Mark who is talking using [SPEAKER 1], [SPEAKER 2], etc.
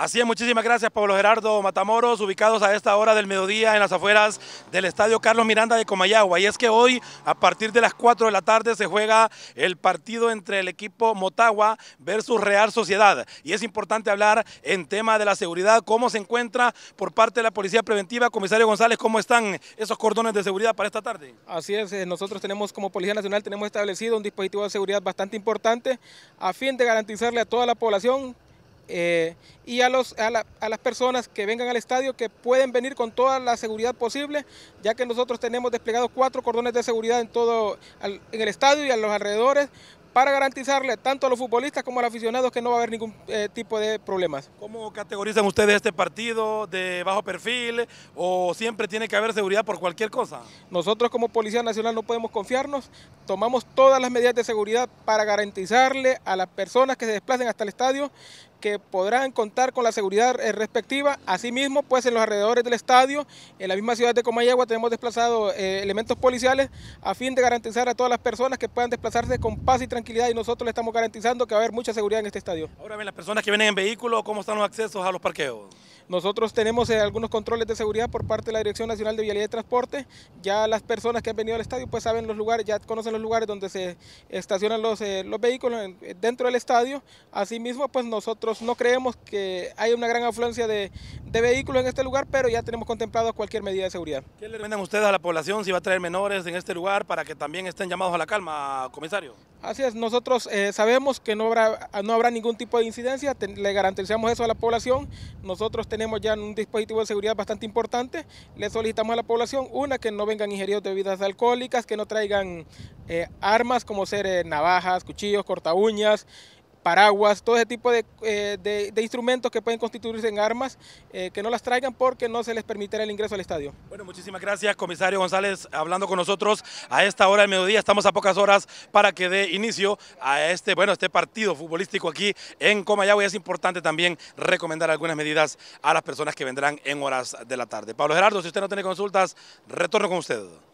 [SPEAKER 1] Así es, muchísimas gracias Pablo Gerardo Matamoros, ubicados a esta hora del mediodía en las afueras del Estadio Carlos Miranda de Comayagua. Y es que hoy, a partir de las 4 de la tarde, se juega el partido entre el equipo Motagua versus Real Sociedad. Y es importante hablar en tema de la seguridad, cómo se encuentra
[SPEAKER 2] por parte de la Policía Preventiva. Comisario González, ¿cómo están esos cordones de seguridad para esta tarde? Así es, eh, nosotros tenemos como Policía Nacional, tenemos establecido un dispositivo de seguridad bastante importante a fin de garantizarle a toda la población eh, y a, los, a, las personas que vengan al estadio que pueden venir con toda la seguridad posible, ya que nosotros tenemos desplegados cuatro cordones de seguridad en todo en el estadio y a los alrededores para garantizarle tanto a los futbolistas como a los aficionados que no va a haber ningún eh, tipo de problemas. ¿Cómo
[SPEAKER 1] categorizan ustedes este partido de bajo perfil o siempre tiene que haber seguridad por cualquier cosa?
[SPEAKER 2] Nosotros como Policía Nacional no podemos confiarnos, tomamos todas las medidas de seguridad para garantizarle a las personas que se desplacen hasta el estadio que podrán contar con la seguridad eh, respectiva. Asimismo, pues en los alrededores del estadio, en la misma ciudad de Comayagua, tenemos desplazados eh, elementos policiales a fin de garantizar a todas las personas que puedan desplazarse con paz y tranquilidad y nosotros le estamos garantizando que va a haber mucha seguridad en este estadio. Ahora bien, las personas que vienen en vehículo, ¿cómo están los accesos a los parqueos? Nosotros tenemos eh, algunos controles de seguridad por parte de la Dirección Nacional de Vialidad de Transporte. Ya las personas que han venido al estadio pues saben los lugares, ya conocen los lugares donde se estacionan los, los vehículos dentro del estadio. Asimismo, pues nosotros no creemos que haya una gran afluencia de, vehículos en este lugar, pero ya tenemos contemplado cualquier medida de seguridad. ¿Qué le recomiendan ustedes a la población si va a traer menores en este
[SPEAKER 1] lugar para que también estén llamados a la calma, comisario?
[SPEAKER 2] Así es, nosotros eh, sabemos que no habrá, no habrá ningún tipo de incidencia, le garantizamos eso a la población. Nosotros tenemos ya un dispositivo de seguridad bastante importante. Le solicitamos a la población, una, que no vengan ingeridos bebidas alcohólicas, que no traigan eh, armas como ser eh, navajas, cuchillos, cortaúñas paraguas, todo ese tipo eh, de, instrumentos que pueden constituirse en armas, eh, que no las traigan porque no se les permitirá el ingreso al estadio.
[SPEAKER 1] Bueno, muchísimas gracias, comisario González, hablando con nosotros a esta hora del mediodía. Estamos a pocas horas para que dé inicio a este, bueno, este partido futbolístico aquí en Comayagua y es importante también recomendar algunas medidas a las personas que vendrán en horas de la tarde. Pablo Gerardo, si usted no tiene consultas, retorno con usted.